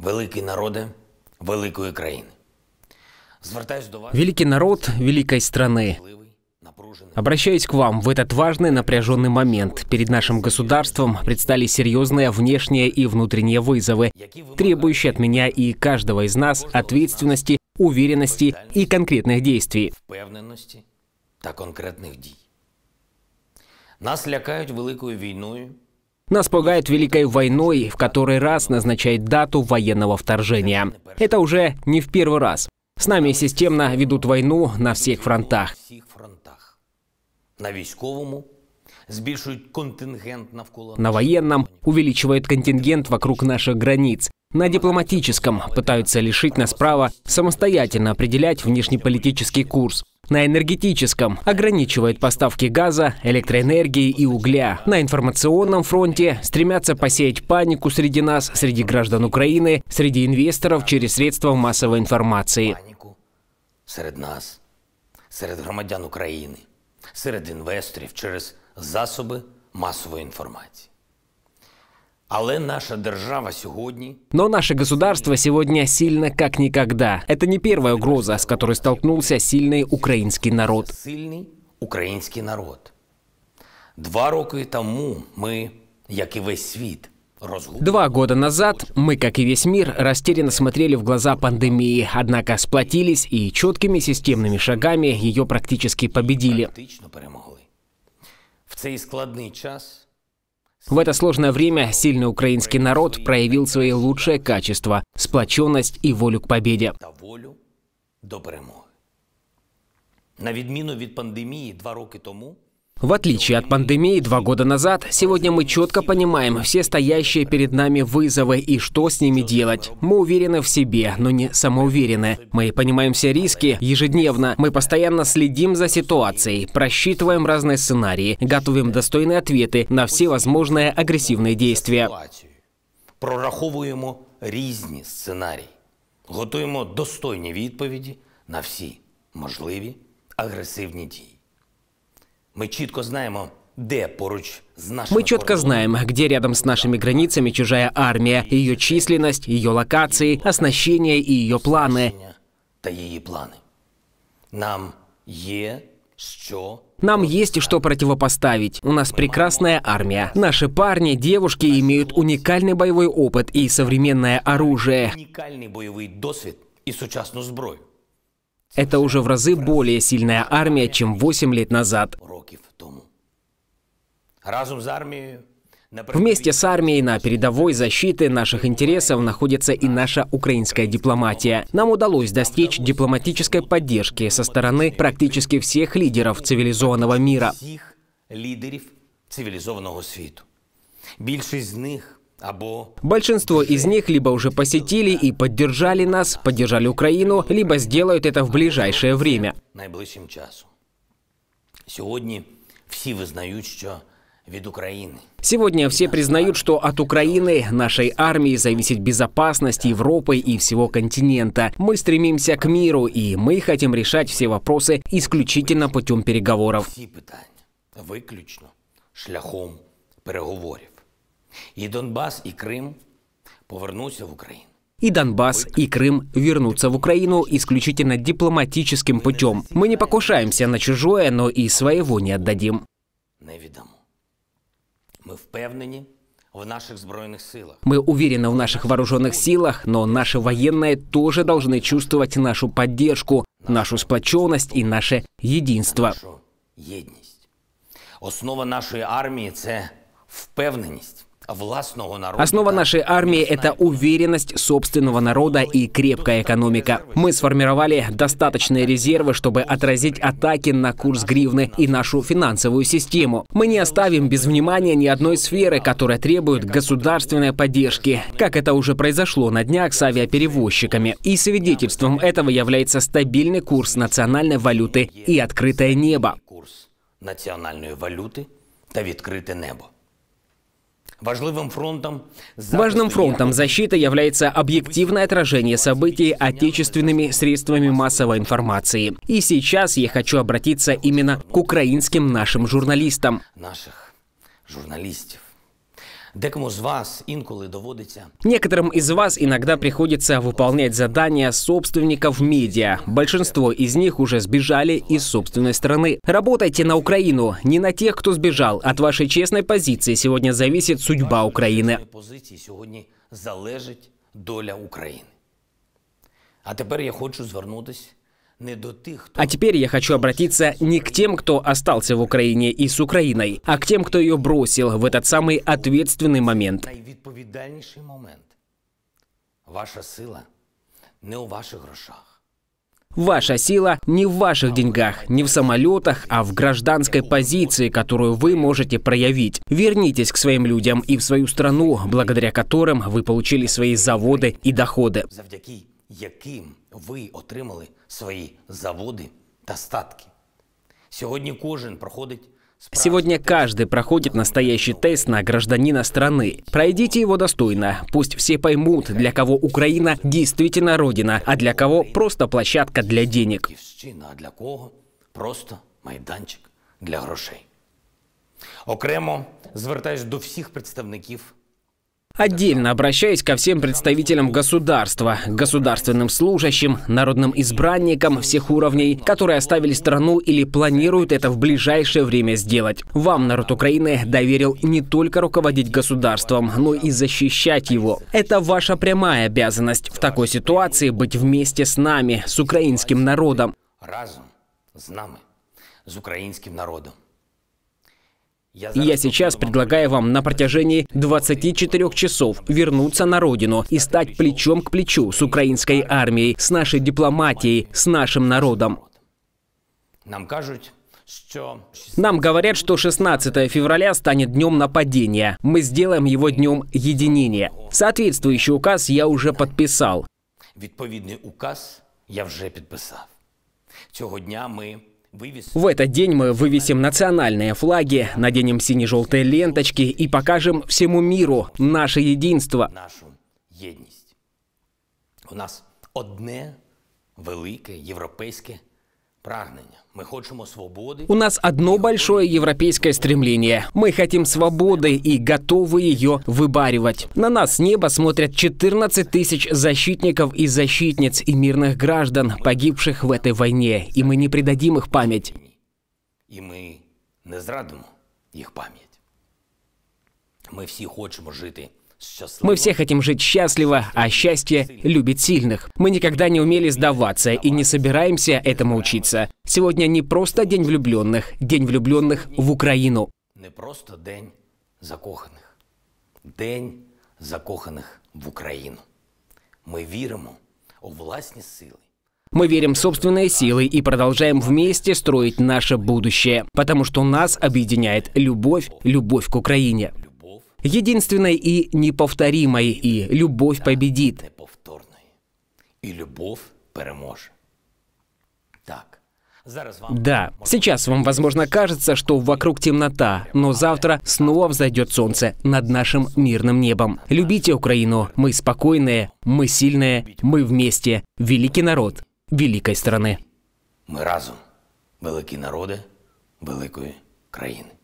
Великий народе великої країни. Звертаюсь до вас. Великий народ великой страны. Обращаюсь к вам в этот важный напряженный момент. Перед нашим государством предстали серьезные внешние и внутренние вызовы, требующие от меня и каждого из нас ответственности, уверенности и конкретных действий. Та конкретных дій. Нас лякают великою війною нас пугает Великой войной, в который раз назначает дату военного вторжения. Это уже не в первый раз. С нами системно ведут войну на всех фронтах. На військовому контингент на военном увеличивают контингент вокруг наших границ. На дипломатическом пытаются лишить нас права самостоятельно определять внешнеполитический курс на энергетическом, ограничивает поставки газа, электроэнергии и угля. На информационном фронте стремятся посеять панику среди нас, среди граждан Украины, среди инвесторов через средства массовой информации. Серед нас, серед громадян України, серед інвесторів через засоби масової інформації. Але наша держава сегодня... Но наше государство сегодня сильно как никогда. Это не первая угроза, с которой столкнулся сильный украинский народ. Сильный украинский народ. Два роки тому мы, как и весь світ, Два года назад мы, как и весь мир, растерянно смотрели в глаза пандемии, однако сплотились и четкими системными шагами ее практически победили. В цей складный час в это сложное время сильный украинский народ проявил свои лучшие качества – сплоченность и волю к победе. На відміну від пандемии два роки тому в отличие от пандемии два года назад, сегодня мы четко понимаем все стоящие перед нами вызовы и что с ними делать. Мы уверены в себе, но не самоуверены. Мы понимаем все риски ежедневно. Мы постоянно следим за ситуацией, просчитываем разные сценарии, готовим достойные ответы на все возможные агрессивные действия. Прораховуємо різні сценарії, готуємо достойные відповіді на все возможные агрессивные действия. Мы четко знаем, где поруч з нашими... Мы четко знаем, где рядом с нашими границами чужая армия, ее численность, ее локации, оснащение и ее планы. Да ее планы. Нам є що Нам есть что противопоставить. У нас прекрасная армия. Наши парни, девушки имеют уникальный боевой опыт и современное оружие. Уникальный боевой досвід и сучасную зброю. Это уже в разы более сильная армия, чем 8 лет назад. Вместе с армией на передовой защиты наших интересов находится и наша украинская дипломатия. Нам удалось достичь дипломатической поддержки со стороны практически всех лидеров цивилизованного мира. Всех лидеров цивилизованного света. Большинство из них Большинство из них либо уже посетили и поддержали нас, поддержали Украину, либо сделают это в ближайшее время. Найближчим часом. Сегодня все вызнают, что від України. Сегодня все признают, что от Украины, нашей армии, зависит безопасность Европы и всего континента. Мы стремимся к миру, и мы хотим решать все вопросы исключительно путем переговоров. Все питания, выключно шляхом переговоров. І Донбас, і Крим повернуться в Україну. и Донбасс, и Крым вернутся в Украину исключительно дипломатическим путем. Мы не покушаемся на чужое, но и своего не отдадим. Мы впевнены в наших сбройных силах. Мы уверены в наших вооруженных силах, но наши военные тоже должны чувствовать нашу поддержку, нашу сплоченность и наше единство. Основа нашей армии – это впевненность властного народа. Основа нашей армии – это уверенность собственного народа и крепкая экономика. Мы сформировали достаточные резервы, чтобы отразить атаки на курс гривны и нашу финансовую систему. Мы не оставим без внимания ни одной сферы, которая требует государственной поддержки, как это уже произошло на днях с авиаперевозчиками. И свидетельством этого является стабильный курс национальной валюты и открытое небо. Курс национальной валюты та открытое небо. Важным фронтом защиты является объективное отражение событий отечественными средствами массовой информации. И сейчас я хочу обратиться именно к украинским нашим журналистам. Наших журналистов. Некоторым из вас иногда приходится выполнять задания собственников медиа. Большинство из них уже сбежали из собственной страны. Работайте на Украину, не на тех, кто сбежал. От вашей честной позиции сегодня зависит судьба Украины. Доля України. А теперь я хочу звернутися а теперь я хочу обратиться не к тем, кто остался в Украине и с Украиной, а к тем, кто ее бросил в этот самый ответственный момент. Ваша сила не в ваших грошах. Ваша сила не в ваших деньгах, не в самолетах, а в гражданской позиции, которую вы можете проявить. Вернитесь к своим людям и в свою страну, благодаря которым вы получили свои заводы и доходы яким ви отримали свої заводы та статки. Сегодня кожен проходит Сегодня каждый проходит настоящий тест на гражданина страны. Пройдите его достойно. Пусть все поймут, для кого Украина действительно родина, а для кого просто площадка для денег. А для кого просто майданчик для грошей. Окремо звертаюсь до всех представників Отдельно обращаюсь ко всем представителям государства, государственным служащим, народным избранникам всех уровней, которые оставили страну или планируют это в ближайшее время сделать. Вам народ Украины доверил не только руководить государством, но и защищать его. Это ваша прямая обязанность. В такой ситуации быть вместе с нами, с украинским народом. Разум с нами, с украинским народом я сейчас предлагаю вам на протяжении 24 часов вернуться на родину и стать плечом к плечу с украинской армией, с нашей дипломатией, с нашим народом. Нам кажут, нам говорят, что 16 февраля станет днем нападения. Мы сделаем его днем единения. Соответствующий указ я уже подписал. Відповідний указ я вже підписав. Цього дня ми в этот день мы вывесим национальные флаги, наденем сине-желтые ленточки и покажем всему миру наше единство. У нас одне велике європейське мы хотим свободы. У нас одно большое европейское стремление. Мы хотим свободы и готовы ее выбаривать. На нас небо смотрят 14 тысяч защитников и защитниц и мирных граждан, погибших в этой войне, и мы не предадим их память. И мы не зрадим их память. Мы все хотим жить мы все хотим жить счастливо, а счастье любит сильных. Мы никогда не умели сдаваться и не собираемся этому учиться. Сегодня не просто День влюбленных, День влюбленных в Украину. Не просто День закоханих. День закоханих в Украину. Мы верим у власні силы. Мы верим в собственные силы и продолжаем вместе строить наше будущее, потому что нас объединяет любовь, любовь к Украине единственной и неповторимой, и любовь победит. И любовь переможе. Так. Да, сейчас вам, возможно, кажется, что вокруг темнота, но завтра снова взойдет солнце над нашим мирным небом. Любите Украину, мы спокойные, мы сильные, мы вместе, великий народ великой страны. Мы разум, великие народы, великой країни.